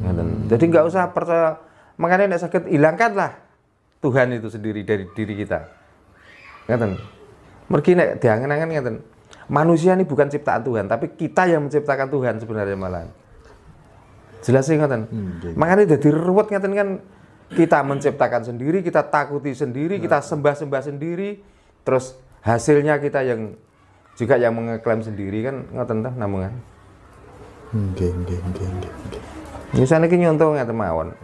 Hmm. Jadi nggak usah percaya makanya tidak sakit hilangkanlah Tuhan itu sendiri dari diri kita. Ngeten. Mergi nek diangen-angen ngeten. Manusia ini bukan ciptaan Tuhan, tapi kita yang menciptakan Tuhan sebenarnya malah. Jelas sih ngeten. Hmm, iya, iya. makanya jadi ruwet ngeten kan kita menciptakan sendiri, kita takuti sendiri, kita nah. sembah-sembah sendiri, terus hasilnya kita yang juga yang mengeklaim sendiri kan ngoten tah kan? Nggih, nggih, nggih, nggih. Yusan nyontoh nggak temawon.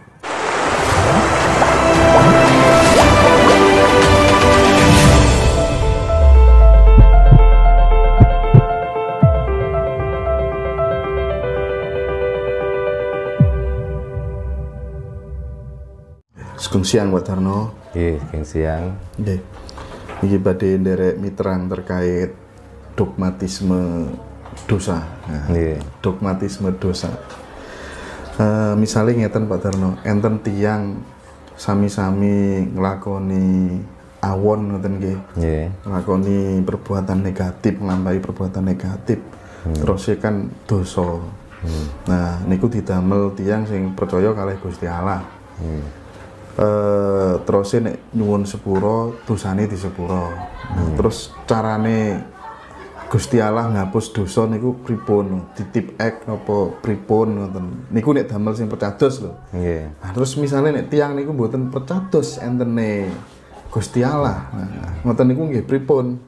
Sekung siang Pak Tarno. Iya, sekung siang. Nggih. pada badhe nderek mitrang terkait dogmatisme dosa. Nah, Dogmatisme dosa uh, eh, misalnya ngeten Pak Darno enten tiang sami-sami ngelakoni awon ngoten gih, yeah. ngelakoni perbuatan negatif nglampahi perbuatan negatif hmm. terus ya kan dosa hmm. nah niku didamel tiang sing percaya kalih Gusti Allah hmm. Uh, terus ya nek nyuwun sepuro dosane di sepuro nah, hmm. nah, terus carane Gusti Allah ngapus dosa niku pripun titip ek apa pripun ngoten niku nek damel sing percados lho nggih yeah. nah, terus misalnya nek tiang niku mboten percados entene Gusti Allah nah, ngoten niku nggih pripun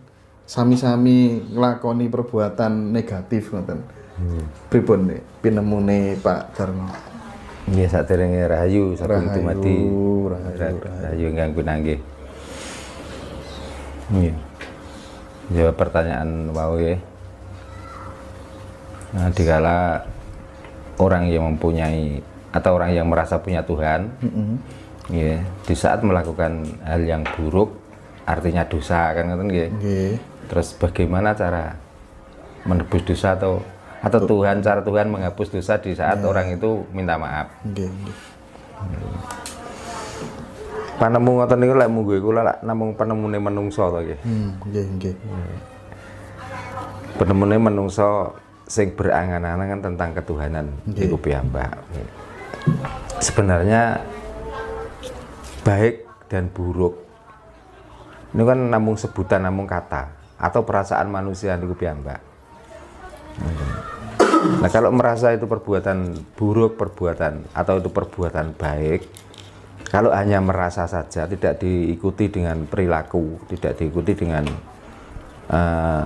sami-sami nglakoni perbuatan negatif ngoten hmm. pripun nek pinemune Pak Darno nggih saderenge rahayu sampun dumati rahayu rahayu, rahayu, rahayu. rahayu ngganggu nggih nggih jawab pertanyaan wow ya nah, dikala orang yang mempunyai atau orang yang merasa punya Tuhan mm -hmm. ya di saat melakukan hal yang buruk artinya dosa kan kan ya terus bagaimana cara menebus dosa atau atau Tuhan cara Tuhan menghapus dosa di saat yeah. orang itu minta maaf okay panemu nah, ngoten niku lek munggo iku lek namung penemune menungsa to nggih. Hmm, nggih nggih. Penemune menungsa sing berangan-angan kan tentang ketuhanan okay. iku piyambak. Sebenarnya baik dan buruk ini kan namung sebutan namung kata atau perasaan manusia niku piyambak. Nah, kalau merasa itu perbuatan buruk, perbuatan atau itu perbuatan baik, kalau hanya merasa saja, tidak diikuti dengan perilaku, tidak diikuti dengan uh,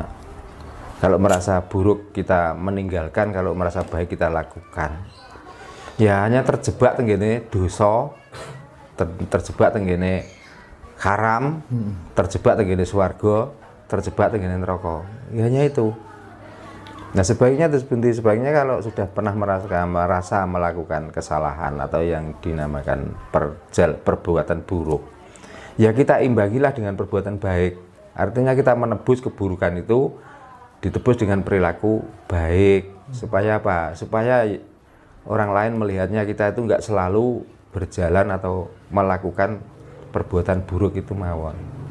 kalau merasa buruk kita meninggalkan, kalau merasa baik kita lakukan. Ya hanya terjebak tenggene dosa, ter, terjebak tenggene haram, hmm. terjebak tenggene swarga, terjebak tenggene neraka. Ya hanya itu. Nah sebaiknya terus berhenti sebaiknya kalau sudah pernah merasa, merasa melakukan kesalahan atau yang dinamakan perjal, perbuatan buruk, ya kita imbangilah dengan perbuatan baik. Artinya kita menebus keburukan itu ditebus dengan perilaku baik supaya apa? Supaya orang lain melihatnya kita itu nggak selalu berjalan atau melakukan perbuatan buruk itu mawon.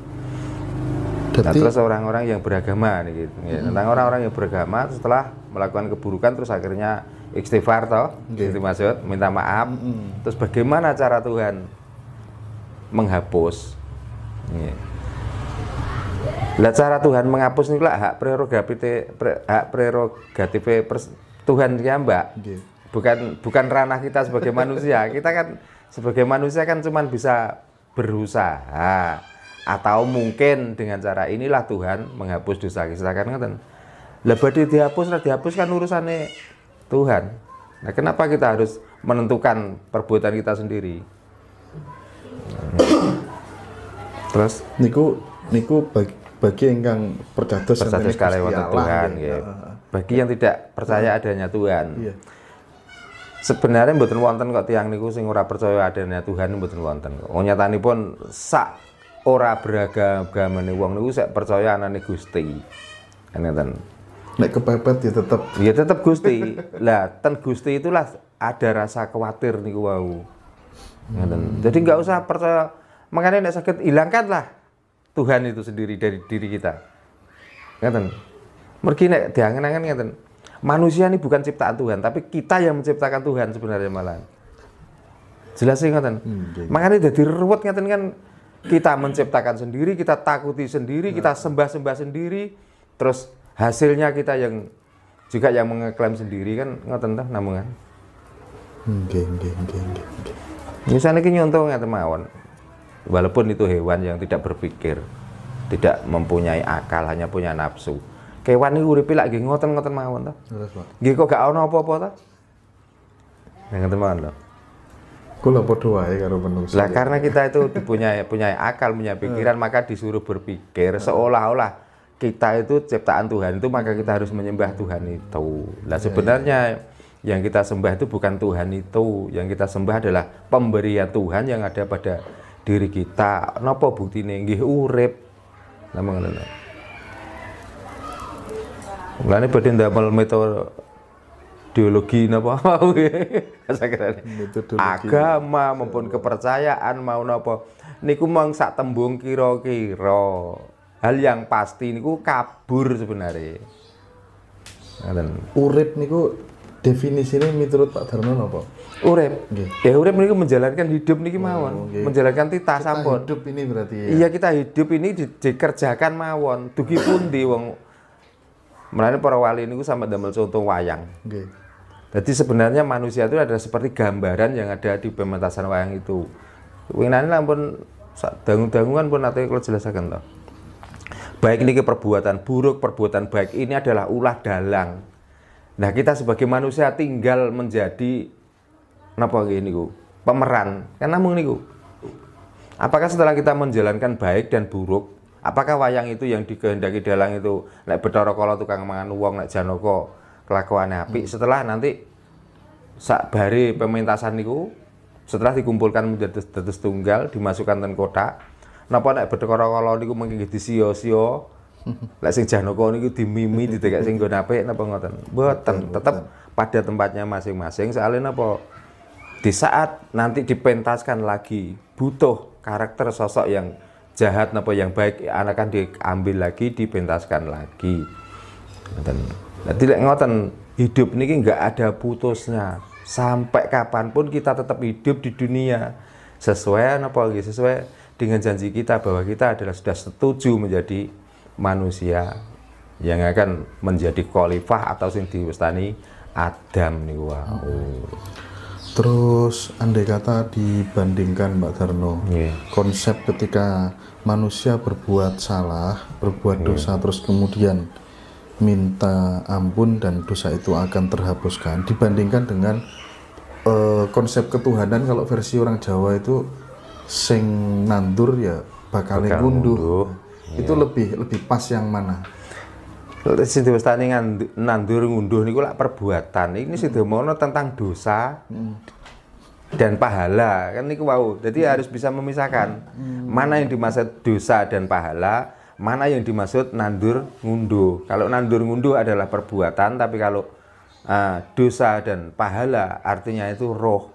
Nah, terus orang-orang yang beragama nih, gitu. Ya, tentang orang-orang yang beragama setelah melakukan keburukan terus akhirnya istighfar toh, okay. gitu maksud, minta maaf. Mm Terus bagaimana cara Tuhan menghapus? Ya. Lah cara Tuhan menghapus nih lah hak prerogatif hak prerogatif Tuhan ya Mbak. Okay. Bukan bukan ranah kita sebagai manusia. Kita kan sebagai manusia kan cuma bisa berusaha atau mungkin dengan cara inilah Tuhan menghapus dosa kita kan ngeten lebat dihapus lah dihapus kan urusannya Tuhan nah kenapa kita harus menentukan perbuatan kita sendiri terus niku niku bagi, bagi ingkang perdados sekali waktu Tuhan ya. ya. bagi yang tidak percaya adanya Tuhan iya. sebenarnya buatan wonten kok tiang niku sing ora percaya adanya Tuhan buatan wonten kok nyatani pun sak ora beragama nih wong niku saya percaya anane Gusti. Kan ngeten. Nek kepepet ya tetap, Ya tetap Gusti. lah, ten Gusti itulah ada rasa khawatir niku wau. Ngeten. Hmm. Jadi nggak usah percaya makanya nek sakit hilangkanlah Tuhan itu sendiri dari diri kita. Ngeten. Mergi nek diangen-angen ngeten. Manusia ini bukan ciptaan Tuhan, tapi kita yang menciptakan Tuhan sebenarnya malah. Jelas sih ngeten. Hmm, iya, iya. Makanya jadi ruwet ngeten kan kita menciptakan sendiri, kita takuti sendiri, nah. kita sembah-sembah sendiri, terus hasilnya kita yang juga yang mengeklaim sendiri kan ngoten tah namungan. Nggih, nggih, nggih, nggih. Misalnya ini nyontoh nggak ya, mawon, walaupun itu hewan yang tidak berpikir, tidak mempunyai akal, hanya punya nafsu. Kewan ini uripi lagi ngoten-ngoten mawon tuh. Nggih kok gak ono apa-apa Nggak Ngoten mawon loh. Kula berdoa wae karo menungso. Lah karena kita itu punya punya akal, punya pikiran, maka disuruh berpikir seolah-olah kita itu ciptaan Tuhan itu maka kita harus menyembah Tuhan itu. Lah iya, iya. sebenarnya yang kita sembah itu bukan Tuhan itu, yang kita sembah adalah pemberian ya Tuhan yang ada pada diri kita. Napa buktine nggih urip. Lah mengene. Mulane badhe ndamel metode ideologi napa mau agama maupun kepercayaan mau napa niku mang sak tembung kira-kira hal yang pasti niku kabur sebenarnya dan urip niku definisinya menurut Pak Darmo apa? urip ya urip niku menjalankan hidup niki oh, mawon oh, okay. menjalankan titah sampun hidup ini berarti ya iya kita hidup ini di, dikerjakan mawon dugi pundi wong Melainkan para wali ini sama damel contoh wayang. Nggih. Jadi sebenarnya manusia itu adalah seperti gambaran yang ada di pementasan wayang itu. Winane lampun dangung-dangungan pun nanti kalau jelaskan toh. Baik ini ke perbuatan buruk, perbuatan baik ini adalah ulah dalang. Nah kita sebagai manusia tinggal menjadi lagi ini ku pemeran karena mung ku. Apakah setelah kita menjalankan baik dan buruk, apakah wayang itu yang dikehendaki dalang itu naik betoro kalau tukang mangan uang, naik janoko? kelakuan api hmm. setelah nanti bari pementasan niku setelah dikumpulkan menjadi tetes tunggal dimasukkan ke kotak napa nek bedekara-kala niku mengki disia siyo, lek sing janaka niku dimimi ditekek sing nggon apik napa ngoten mboten tetep pada tempatnya masing-masing soalnya napa di saat nanti dipentaskan lagi butuh karakter sosok yang jahat napa yang baik akan diambil lagi dipentaskan lagi Nah, tidak ngoten hidup niki nggak ada putusnya. Sampai kapanpun kita tetap hidup di dunia sesuai apa lagi sesuai dengan janji kita bahwa kita adalah sudah setuju menjadi manusia yang akan menjadi khalifah atau sing diwastani Adam nih wow. Terus andai kata dibandingkan Mbak Darno, yeah. konsep ketika manusia berbuat salah, berbuat yeah. dosa, iya. terus kemudian minta ampun dan dosa itu akan terhapuskan dibandingkan dengan uh, konsep ketuhanan kalau versi orang Jawa itu sing nandur ya bakal ngunduh itu iya. lebih lebih pas yang mana Sido Bestani nandur ngunduh ini lak perbuatan. Ini sido hmm. mono tentang dosa hmm. dan pahala. Kan ini wow Jadi hmm. harus bisa memisahkan hmm. mana yang dimaksud dosa dan pahala, mana yang dimaksud nandur ngunduh. Kalau nandur ngunduh adalah perbuatan, tapi kalau uh, dosa dan pahala artinya itu roh.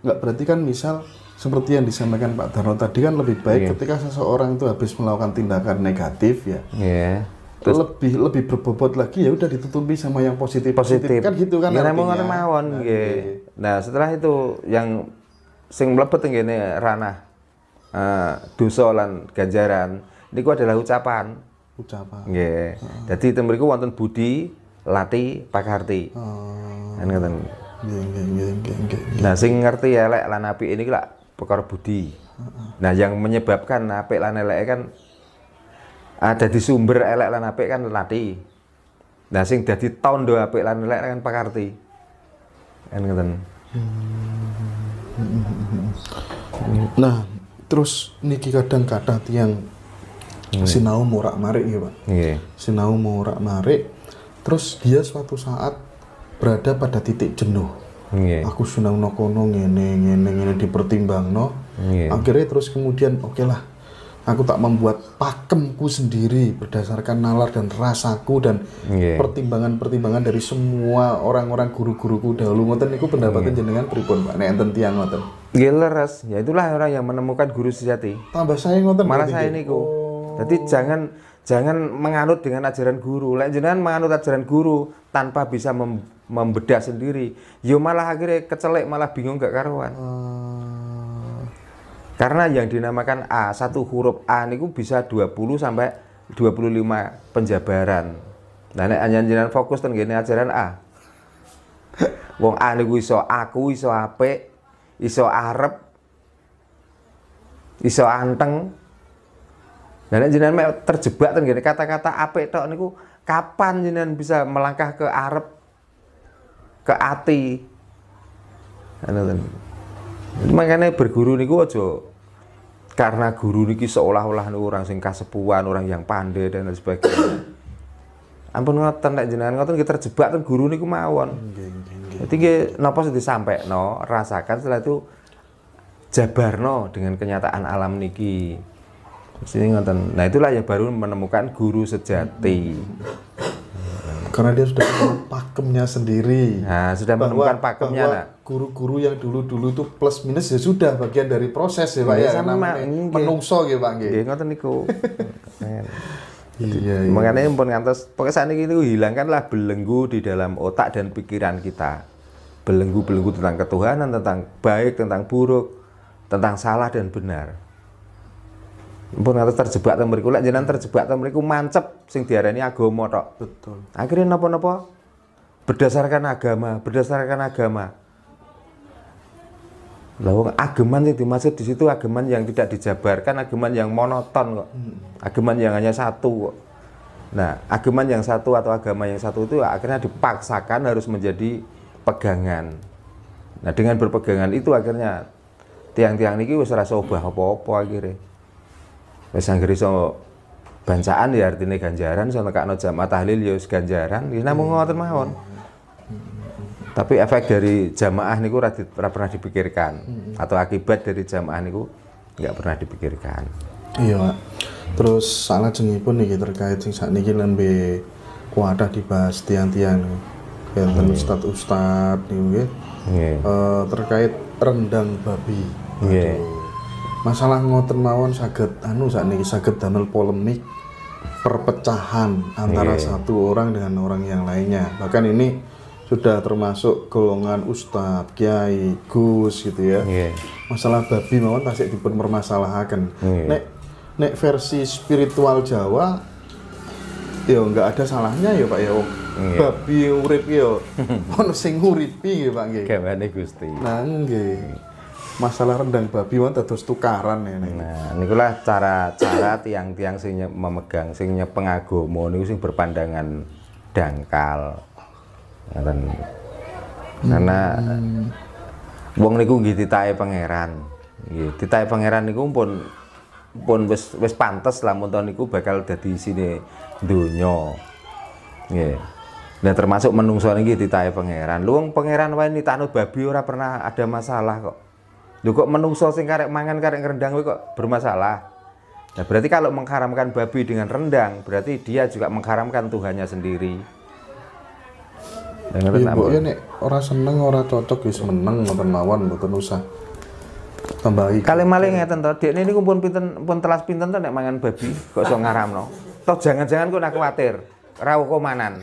Enggak berarti kan misal seperti yang disampaikan Pak Darno tadi kan lebih baik yeah. ketika seseorang itu habis melakukan tindakan negatif ya. Yeah. Terus, lebih lebih berbobot lagi ya udah ditutupi sama yang positif positif, kan gitu kan ya, mawon nah, okay. Iya. Iya, iya. nah setelah itu yang sing mlebet ini ranah uh, dosa dan ganjaran niku adalah ucapan. Ucapan. Nggih. Yeah. Dadi teng mriku wonten budi, lati, pakarti. Oh. ngoten. Nah, sing ngerti elek lan apik ini lak pekara budi. Nah, yang menyebabkan apik lan elek kan ada di sumber elek lan apik kan lati. Nah, sing dadi tondo apik lan elek kan pakarti. Kan ngoten. Hmm. Nah, terus niki kadang-kadang tiang hmm. Iya. sinau murak marik ya gitu, pak yeah. sinau murak marik terus dia suatu saat berada pada titik jenuh yeah. aku sinau no kono ngene neng ngene dipertimbang no yeah. akhirnya terus kemudian oke okay lah aku tak membuat pakemku sendiri berdasarkan nalar dan rasaku dan pertimbangan pertimbangan-pertimbangan dari semua orang-orang guru-guruku dahulu ngoten niku pendapatnya yeah. jenengan pripun Pak nek enten tiyang ngoten nggih iya, leres ya itulah orang yang menemukan guru sejati tambah saya ngoten malah saya niku oh. Jadi jangan jangan menganut dengan ajaran guru. Lain jenengan menganut ajaran guru tanpa bisa mem membedah sendiri, yo ya malah akhirnya kecelek malah bingung gak karuan. Hmm. Karena yang dinamakan A, satu huruf A niku bisa 20 sampai 25 penjabaran. Nah nek jenengan fokus ten ajaran A. Wong A niku iso aku, iso apik, iso arep, iso anteng, Nah, jenengan mek terjebak ten kata-kata apik tok niku kapan jenengan bisa melangkah ke Arab, ke ati? Anu ten. Makanya berguru niku aja karena guru niki seolah-olah niku orang sing sepuan orang yang pandai dan sebagainya. Ampun ngoten nek jenengan ngoten kita terjebak ten guru niku mawon. Jadi nggih napa sing no rasakan setelah itu jabarno dengan kenyataan alam niki sini ngonten nah itulah yang baru menemukan guru sejati karena dia sudah menemukan pakemnya sendiri nah sudah bahwa, menemukan pakemnya bahwa guru-guru yang dulu-dulu itu plus minus ya sudah bagian dari proses ya pak iya, ya, iya. ya namanya menungso gitu. pak ya ngonten niku iya, iya, iya. Makanya pun ngantos pokoknya saat ini itu hilangkanlah belenggu di dalam otak dan pikiran kita. Belenggu-belenggu tentang ketuhanan, tentang baik, tentang buruk, tentang salah dan benar pun kata terjebak tembri mriku lek terjebak tembri ku mancep sing diarani agama tok betul akhirnya nopo-nopo berdasarkan agama berdasarkan agama lalu ageman yang dimaksud di situ ageman yang tidak dijabarkan ageman yang monoton kok hmm. ageman yang hanya satu kok nah ageman yang satu atau agama yang satu itu akhirnya dipaksakan harus menjadi pegangan nah dengan berpegangan itu akhirnya tiang-tiang ini wis rasa obah apa-apa akhirnya wis anggere iso bancaan ya artine ganjaran sama Kakno jamaah tahlil ya ganjaran ya namung ngoten mawon tapi efek dari jamaah niku ora pernah dipikirkan atau akibat dari jamaah niku nggak pernah dipikirkan iya terus salah jengi pun nih terkait sing saat niki lembe kuadah dibahas tiang-tiang ya hmm. ustad ustad nih terkait rendang babi yeah masalah ngoten mawon saged anu saat ini saged damel polemik perpecahan antara yeah. satu orang dengan orang yang lainnya bahkan ini sudah termasuk golongan ustadz, kiai, gus gitu ya yeah. masalah babi mawon pasti dipermasalahkan yeah. nek nek versi spiritual Jawa ya nggak ada salahnya ya pak ya yeah. Oh, iya. babi urip ya ono sing uripi ya pak nggih gamane Gusti nah nggih masalah rendang babi wonten terus tukaran ya nih. Nah, ini nikulah cara-cara tiang-tiang sing memegang sing pengagama niku sing berpandangan dangkal. Ngaten. Karena hmm. wong niku nggih titahe pangeran. Nggih, titahe pangeran niku pun pun wis wis pantes lah muntun niku bakal dadi sini donya. Nggih. Nah termasuk menungso niki ditahe pangeran. luang pangeran wae nitahno babi ora pernah ada masalah kok. Lho kok menungso sing karek mangan karek rendang kok bermasalah. Nah, berarti kalau mengharamkan babi dengan rendang, berarti dia juga mengharamkan Tuhannya sendiri. Dengar iya, ya, ya nek ora seneng ora cocok ya meneng ngoten mawon mboten usah tambahi. Kali maling ngeten to, dekne niku pun pinten pun telas pinten to nek mangan babi kok iso ngaramno. Toh jangan-jangan kok nak kuwatir, ra komanan.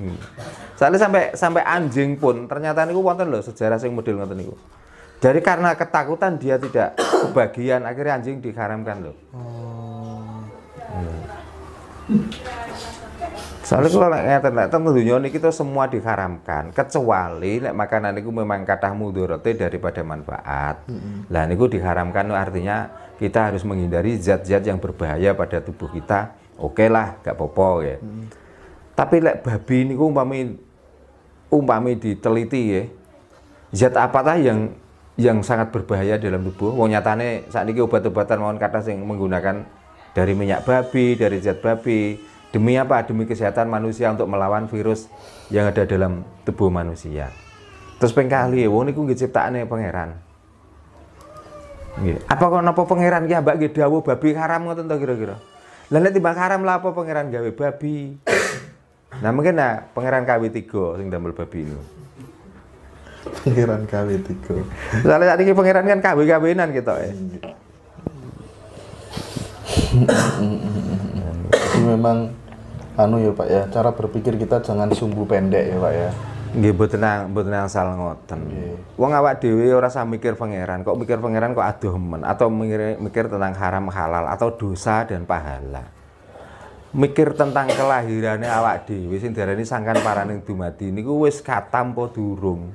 Hmm. Soalnya sampai sampai anjing pun ternyata niku wonten lho sejarah sing model ngoten niku. Jadi karena ketakutan dia tidak kebagian akhirnya anjing diharamkan loh. Hmm. Soalnya kalau nek ngerti nek dunia ini kita semua diharamkan kecuali lek makanan itu memang kathah mudharate daripada manfaat. Mm ini Lah niku diharamkan artinya kita harus menghindari zat-zat yang berbahaya pada tubuh kita. Oke lah, gak popo ya. Hmm. Tapi lek babi ini umpami umpami diteliti ya. Zat apa tah yang yang sangat berbahaya dalam tubuh. Wong nyatane saat ini obat-obatan mohon kata sing menggunakan dari minyak babi, dari zat babi. Demi apa? Demi kesehatan manusia untuk melawan virus yang ada dalam tubuh manusia. Terus pengkali, wong niku nggih ciptakane pangeran. Nggih. Apa kok napa pangeran ki mbak nggih babi haram ngoten to kira-kira. Lah nek timbang haram lah apa pangeran gawe babi. Nah mungkin nah pangeran kawi 3 sing damel babi ini pangeran kawin tiko. soalnya saat ini pangeran kan kawin kawinan gitu ya memang anu ya pak ya cara berpikir kita jangan sumbu pendek ya pak ya Nggih tenang nang mboten asal ngoten. Wong awak dewi orang sama mikir pangeran, kok mikir pangeran kok aduh men atau mikir, mikir tentang haram halal atau dosa dan pahala. Mikir tentang kelahirannya awak dewi. sing diarani sangkan paraning dumadi gue wis katam po durung.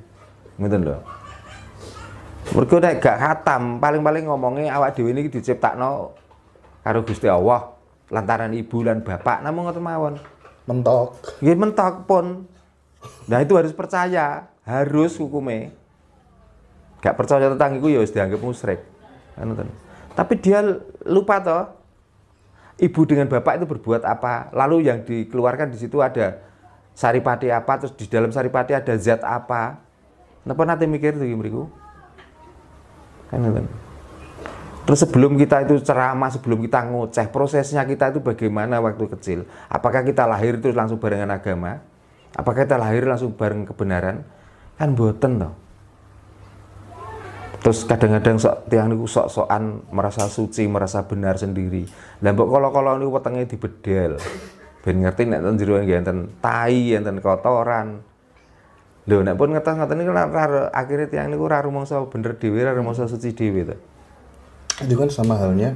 Ngoten lho. Mergo nek gak khatam, paling-paling ngomongnya awak ini niki diciptakno karo Gusti Allah lantaran ibu lan bapak namun ngoten mawon. Mentok. Ya mentok pun. Nah itu harus percaya, harus hukumnya. Gak percaya tentang itu ya harus dianggap musyrik. Kan Tapi dia lupa toh, ibu dengan bapak itu berbuat apa. Lalu yang dikeluarkan di situ ada saripati apa, terus di dalam saripati ada zat apa. Napa nanti mikir tuh mriku? Kan ngoten. Terus sebelum kita itu ceramah, sebelum kita ngoceh, prosesnya kita itu bagaimana waktu kecil? Apakah kita lahir terus langsung barengan agama? Apakah kita lahir langsung bareng kebenaran? Kan boten toh. Terus kadang-kadang sok tiang niku sok-sokan merasa suci, merasa benar sendiri. Lah mbok kala-kala niku wetenge dibedel. Ben ngerti nek ten jero enten tai, enten kotoran, Lho nek pun ngetos ngoten niku ora akhire tiyang niku ora rumangsa bener dhewe, ora rumangsa suci dhewe to. Itu kan sama halnya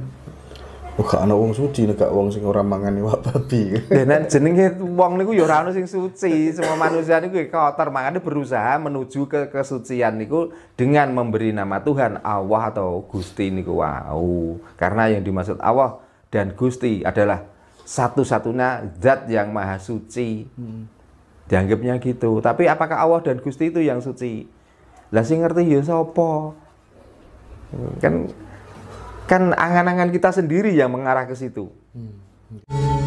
Gak ana wong suci nek wong sing ora mangan iwak babi. Lah nek jenenge wong niku ya ora ana sing suci, semua manusia niku ya kotor, makane berusaha menuju ke kesucian niku dengan memberi nama Tuhan Allah atau Gusti niku wau. Karena yang dimaksud Allah dan Gusti adalah satu-satunya zat yang maha suci. Hmm dianggapnya gitu tapi apakah Allah dan Gusti itu yang suci lah sih ngerti ya sopo kan kan angan-angan kita sendiri yang mengarah ke situ hmm.